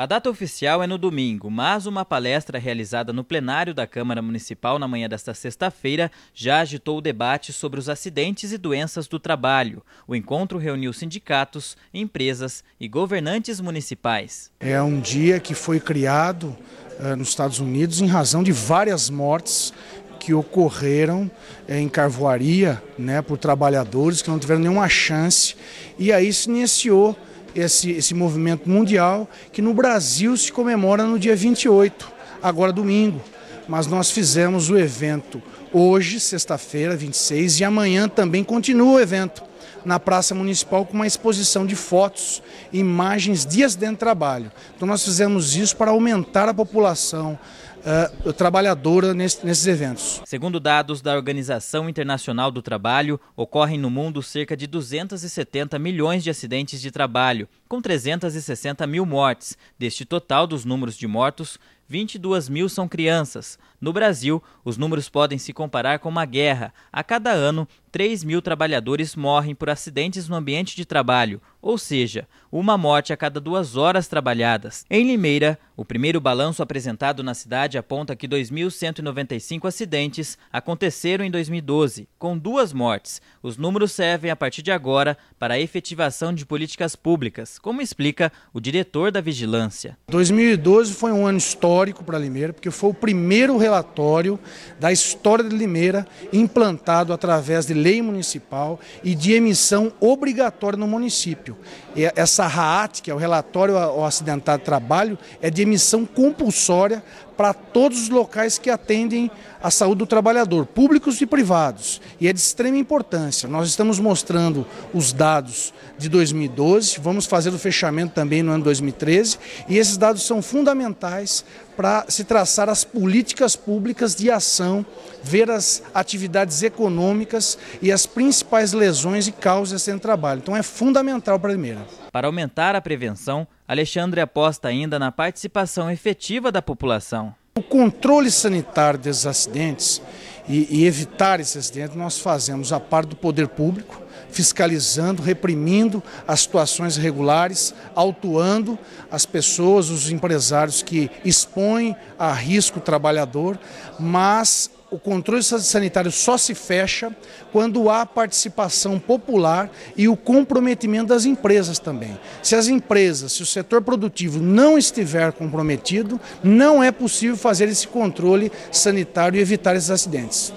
A data oficial é no domingo, mas uma palestra realizada no plenário da Câmara Municipal na manhã desta sexta-feira já agitou o debate sobre os acidentes e doenças do trabalho. O encontro reuniu sindicatos, empresas e governantes municipais. É um dia que foi criado eh, nos Estados Unidos em razão de várias mortes que ocorreram eh, em Carvoaria, né, por trabalhadores que não tiveram nenhuma chance. E aí se iniciou esse, esse movimento mundial que no Brasil se comemora no dia 28, agora domingo. Mas nós fizemos o evento hoje, sexta-feira, 26, e amanhã também continua o evento na Praça Municipal com uma exposição de fotos e imagens dias dentro do trabalho. Então nós fizemos isso para aumentar a população uh, trabalhadora nesse, nesses eventos. Segundo dados da Organização Internacional do Trabalho, ocorrem no mundo cerca de 270 milhões de acidentes de trabalho, com 360 mil mortes. Deste total dos números de mortos, 22 mil são crianças. No Brasil, os números podem se comparar com uma guerra. A cada ano, 3 mil trabalhadores morrem por acidentes no ambiente de trabalho, ou seja, uma morte a cada duas horas trabalhadas. Em Limeira, o primeiro balanço apresentado na cidade aponta que 2.195 acidentes aconteceram em 2012, com duas mortes. Os números servem a partir de agora para a efetivação de políticas públicas, como explica o diretor da Vigilância. 2012 foi um ano histórico histórico para Limeira, porque foi o primeiro relatório da história de Limeira implantado através de lei municipal e de emissão obrigatória no município. E essa RAAT, que é o relatório ao acidentado de trabalho, é de emissão compulsória para todos os locais que atendem à saúde do trabalhador, públicos e privados. E é de extrema importância. Nós estamos mostrando os dados de 2012, vamos fazer o fechamento também no ano 2013, e esses dados são fundamentais para se traçar as políticas públicas de ação, ver as atividades econômicas e as principais lesões e causas desse trabalho. Então é fundamental para a primeira. Para aumentar a prevenção, Alexandre aposta ainda na participação efetiva da população. O controle sanitário desses acidentes e, e evitar esse acidente, nós fazemos a parte do poder público, fiscalizando, reprimindo as situações irregulares, autuando as pessoas, os empresários que expõem a risco o trabalhador, mas o controle sanitário só se fecha quando há participação popular e o comprometimento das empresas também. Se as empresas, se o setor produtivo não estiver comprometido, não é possível fazer esse controle sanitário e evitar esses acidentes.